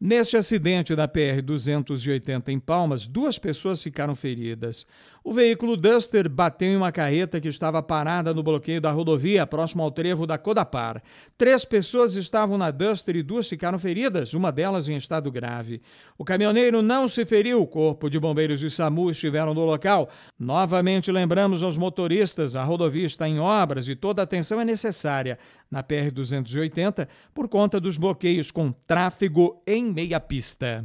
Neste acidente da PR-280 em Palmas, duas pessoas ficaram feridas. O veículo Duster bateu em uma carreta que estava parada no bloqueio da rodovia, próximo ao trevo da Codapar. Três pessoas estavam na Duster e duas ficaram feridas, uma delas em estado grave. O caminhoneiro não se feriu, o corpo de bombeiros e SAMU estiveram no local. Novamente lembramos aos motoristas, a rodovia está em obras e toda atenção é necessária na PR-280 por conta dos bloqueios com tráfego em meia pista.